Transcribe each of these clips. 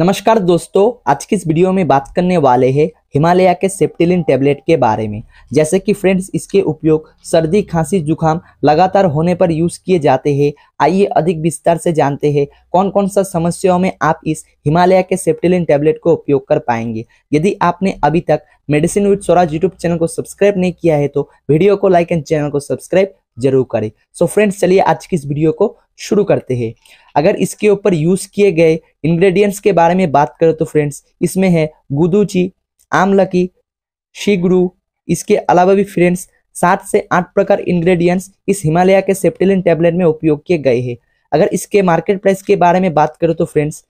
नमस्कार दोस्तों आज की इस वीडियो में बात करने वाले हैं हिमालय के सेप्टिलिन टैबलेट के बारे में जैसे कि फ्रेंड्स इसके उपयोग सर्दी खांसी जुकाम लगातार होने पर यूज़ किए जाते हैं आइए अधिक विस्तार से जानते हैं कौन कौन सा समस्याओं में आप इस हिमालय के सेप्टिलिन टैबलेट को उपयोग कर पाएंगे यदि आपने अभी तक medicine with Swaraj YouTube channel को सब्सक्राइब नहीं किया है तो वीडियो को लाइक एंड चैनल को सब्सक्राइब जरूर करें सो फ्रेंड्स चलिए आज की इस वीडियो को शुरू करते हैं अगर इसके ऊपर यूज़ किए गए इंग्रेडिएंट्स के बारे में बात करें तो फ्रेंड्स इसमें है गुदूची आमलकी शीगड़ू इसके अलावा भी फ्रेंड्स सात से आठ प्रकार इंग्रेडिएंट्स इस हिमालय के सेप्टिलिन टैबलेट में उपयोग किए गए हैं अगर इसके मार्केट प्राइस के बारे में बात करें तो फ्रेंड्स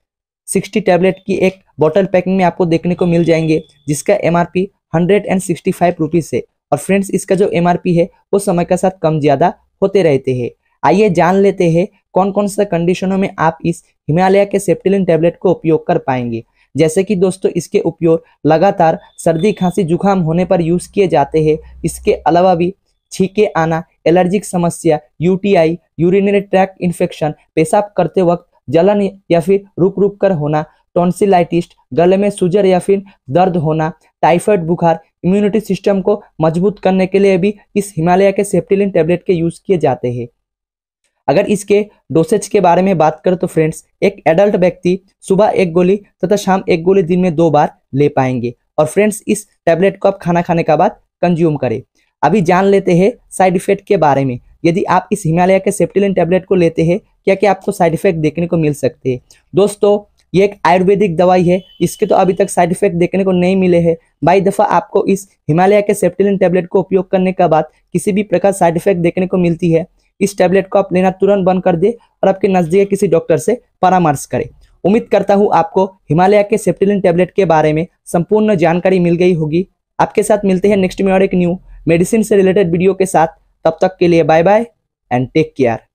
सिक्सटी टैबलेट की एक बॉटल पैकिंग में आपको देखने को मिल जाएंगे जिसका M R P hundred and sixty five rupees है और फ्रेंड्स इसका जो एम आर पी है वो समय के साथ कम ज़्यादा होते रहते हैं आइए जान लेते हैं कौन कौन से कंडीशनों में आप इस हिमालय के सेप्टिलिन टेबलेट को उपयोग कर पाएंगे जैसे कि दोस्तों इसके उपयोग लगातार सर्दी खांसी जुकाम होने पर यूज किए जाते हैं इसके अलावा भी छीके आना एलर्जिक समस्या यूटीआई यूरिनरी ट्रैक इन्फेक्शन पेशाब करते वक्त जलन या फिर रुक रुक कर होना टॉन्सिलाइटिस गले में सुजर या फिर दर्द होना टाइफाइड बुखार इम्यूनिटी सिस्टम को मजबूत करने के लिए भी इस हिमालय के सेप्टिलिन टेबलेट के यूज किए जाते हैं अगर इसके डोसेज के बारे में बात करें तो फ्रेंड्स एक एडल्ट व्यक्ति सुबह एक गोली तथा शाम एक गोली दिन में दो बार ले पाएंगे और फ्रेंड्स इस टैबलेट को आप खाना खाने का बाद कंज्यूम करें अभी जान लेते हैं साइड इफेक्ट के बारे में यदि आप इस हिमालय के सेप्टिलिन टैबलेट को लेते हैं क्या क्या आपको साइड इफेक्ट देखने को मिल सकते हैं दोस्तों ये एक आयुर्वेदिक दवाई है इसके तो अभी तक साइड इफेक्ट देखने को नहीं मिले हैं बाई दफ़ा आपको इस हिमालय के सेप्टिलिन टैबलेट को उपयोग करने के बाद किसी भी प्रकार साइड इफेक्ट देखने को मिलती है इस टैबलेट को आप लेना तुरंत बंद कर दे और आपके नज़दीक किसी डॉक्टर से परामर्श करें उम्मीद करता हूँ आपको हिमालय के सेप्टिलिन टैबलेट के बारे में संपूर्ण जानकारी मिल गई होगी आपके साथ मिलते हैं नेक्स्ट में और एक न्यू मेडिसिन से रिलेटेड वीडियो के साथ तब तक के लिए bye bye and take care